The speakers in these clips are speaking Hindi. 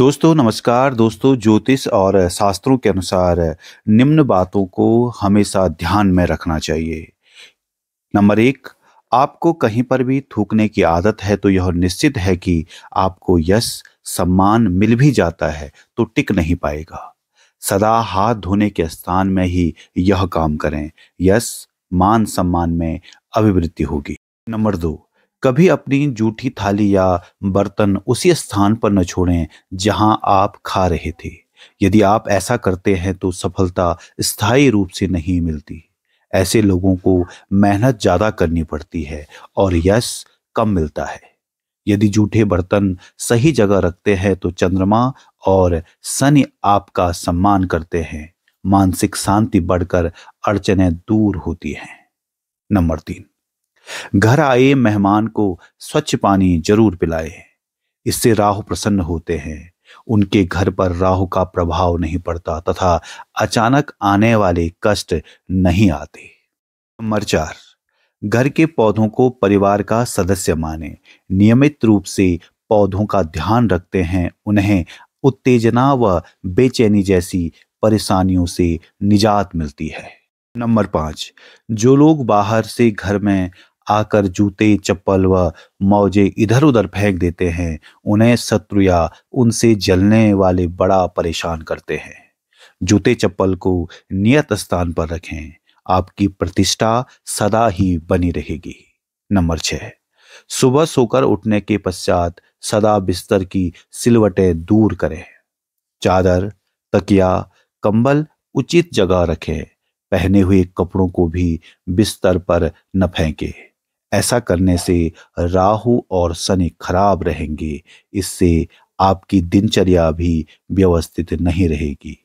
दोस्तों नमस्कार दोस्तों ज्योतिष और शास्त्रों के अनुसार निम्न बातों को हमेशा ध्यान में रखना चाहिए नंबर एक आपको कहीं पर भी थूकने की आदत है तो यह निश्चित है कि आपको यश सम्मान मिल भी जाता है तो टिक नहीं पाएगा सदा हाथ धोने के स्थान में ही यह काम करें यश मान सम्मान में अभिवृद्धि होगी नंबर दो कभी अपनी जूठी थाली या बर्तन उसी स्थान पर न छोड़ें जहां आप खा रहे थे यदि आप ऐसा करते हैं तो सफलता स्थायी रूप से नहीं मिलती ऐसे लोगों को मेहनत ज़्यादा करनी पड़ती है और यश कम मिलता है यदि जूठे बर्तन सही जगह रखते हैं तो चंद्रमा और शनि आपका सम्मान करते हैं मानसिक शांति बढ़कर अड़चने दूर होती हैं नंबर तीन घर आए मेहमान को स्वच्छ पानी जरूर पिलाए इससे राहु प्रसन्न होते हैं उनके घर पर राहु का प्रभाव नहीं पड़ता तथा अचानक आने वाले कष्ट नहीं आते नंबर चार घर के पौधों को परिवार का सदस्य माने नियमित रूप से पौधों का ध्यान रखते हैं उन्हें उत्तेजना व बेचैनी जैसी परेशानियों से निजात मिलती है नंबर पाँच जो लोग बाहर से घर में आकर जूते चप्पल व मौजे इधर उधर फेंक देते हैं उन्हें शत्रु या उनसे जलने वाले बड़ा परेशान करते हैं जूते चप्पल को नियत स्थान पर रखें आपकी प्रतिष्ठा सदा ही बनी रहेगी नंबर छह सुबह सोकर उठने के पश्चात सदा बिस्तर की सिलवटें दूर करें चादर तकिया कंबल उचित जगह रखें पहने हुए कपड़ों को भी बिस्तर पर न फेंकें ऐसा करने से राहु और शनि खराब रहेंगे इससे आपकी दिनचर्या भी व्यवस्थित नहीं रहेगी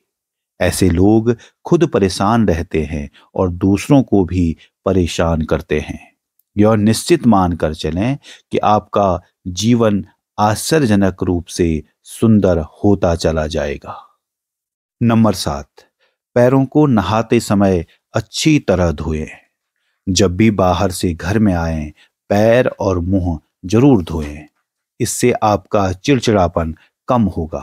ऐसे लोग खुद परेशान रहते हैं और दूसरों को भी परेशान करते हैं यह निश्चित मानकर चलें कि आपका जीवन आश्चर्यजनक रूप से सुंदर होता चला जाएगा नंबर सात पैरों को नहाते समय अच्छी तरह धोएं जब भी बाहर से घर में आएं पैर और मुंह जरूर धोएं इससे आपका चिड़चिड़ापन कम होगा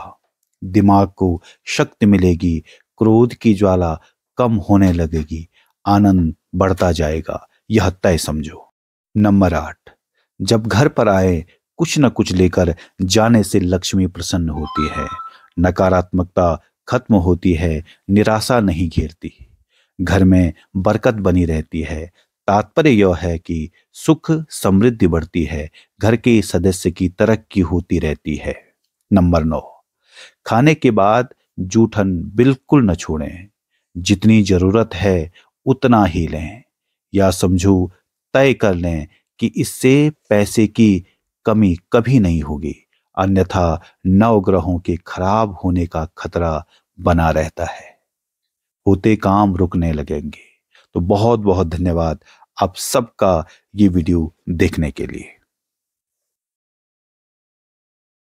दिमाग को शक्ति मिलेगी क्रोध की ज्वाला कम होने लगेगी आनंद बढ़ता जाएगा यह तय समझो नंबर आठ जब घर पर आए कुछ न कुछ लेकर जाने से लक्ष्मी प्रसन्न होती है नकारात्मकता खत्म होती है निराशा नहीं घेरती घर में बरकत बनी रहती है तात्पर्य यह है कि सुख समृद्धि बढ़ती है घर के सदस्य की तरक्की होती रहती है नंबर नौ खाने के बाद जूठन बिल्कुल न छोड़ें जितनी जरूरत है उतना ही लें या समझो तय कर लें कि इससे पैसे की कमी कभी नहीं होगी अन्यथा नवग्रहों के खराब होने का खतरा बना रहता है होते काम रुकने लगेंगे तो बहुत बहुत धन्यवाद आप सबका ये वीडियो देखने के लिए